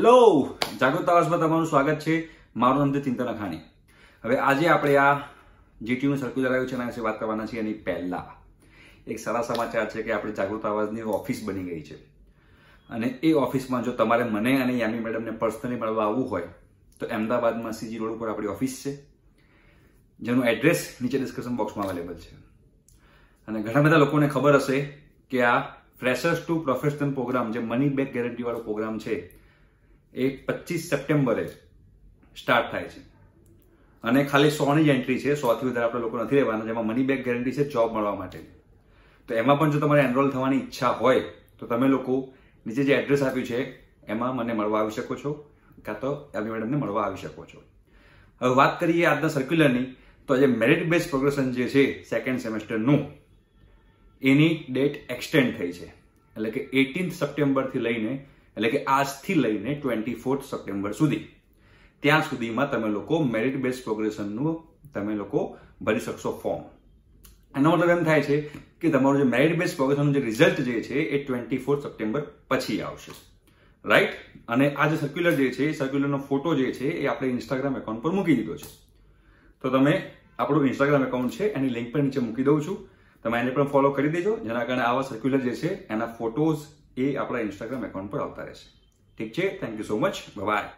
hello જાગૃત આવાસમાં તમારું સ્વાગત છે મારું નામ છે ચિંતન અખાણી હવે આજે આપણે આ જીટીયુનું સર્ક્યુલર આવ્યું છે એના વિશે વાત કરવાના છીએ એની પહેલા એક સારા સમાચાર છે કે આપણે જાગૃત આવાજની ઓફિસ બની ગઈ છે અને એ ઓફિસમાં જો તમારે મને અને યામી મેડમને પર્સનલી મળવા આવવું હોય તો અમદાવાદમાં સીજી રોડ ઉપર આપણી ઓફિસ છે જેનું એડ્રેસ નીચે ડિસ્ક્રિપ્શન બોક્સમાં અવેલેબલ છે અને ઘણા બધા લોકોને ખબર હશે કે આ ફ્રેશર્સ ટુ પ્રોફેશનલ પ્રોગ્રામ જે મની બેક વાળો પ્રોગ્રામ છે એ પચીસ સપ્ટેમ્બરે સ્ટાર્ટ થાય છે અને ખાલી સોની જ એન્ટ્રી છે સોથી વધારે આપણે લોકો નથી રહેવાના જેમાં મની બેક ગેરંટી છે જોબ મળવા માટે તો એમાં પણ જો તમારે એનરોલ થવાની ઈચ્છા હોય તો તમે લોકો નીચે જે એડ્રેસ આપ્યું છે એમાં મને મળવા આવી શકો છો કાં તો એમની મેડમને મળવા આવી શકો છો હવે વાત કરીએ આજના સર્ક્યુલરની તો આજે મેરિટ બેઝ પ્રોગ્રેશન જે છે સેકન્ડ સેમેસ્ટરનું એની ડેટ એક્સટેન્ડ થઈ છે એટલે કે એટીન્થ સપ્ટેમ્બરથી લઈને એટલે કે આજથી લઈને ટ્વેન્ટી ફોર્થ સપ્ટેમ્બર સુધી ત્યાં સુધીમાં તમે લોકો મેરિટ બેઝ પ્રોગ્રેશનનું તમે લોકો ભરી શકશો ફોર્મ એનો મતલબ એમ થાય છે કે તમારું જે મેરિટ બેઝ પ્રોગ્રેશનનું જે રિઝલ્ટ જે છે એ ટ્વેન્ટી ફોર્થ સપ્ટેમ્બર પછી આવશે રાઈટ અને આ જે સર્ક્યુલર જે છે એ સર્ક્યુલરનો ફોટો જે છે એ આપણે ઇન્સ્ટાગ્રામ એકાઉન્ટ પર મૂકી દીધો છે તો તમે આપણું ઇન્સ્ટાગ્રામ એકાઉન્ટ છે એની લિંક પણ નીચે મૂકી દઉં છું તમે એને પણ ફોલો કરી દેજો જેના કારણે આવા સર્ક્યુલર જે છે એના ફોટોઝ એ આપણા ઇન્સ્ટાગ્રામ એકાઉન્ટ પર આવતા રહેશે ઠીક છે thank you so much by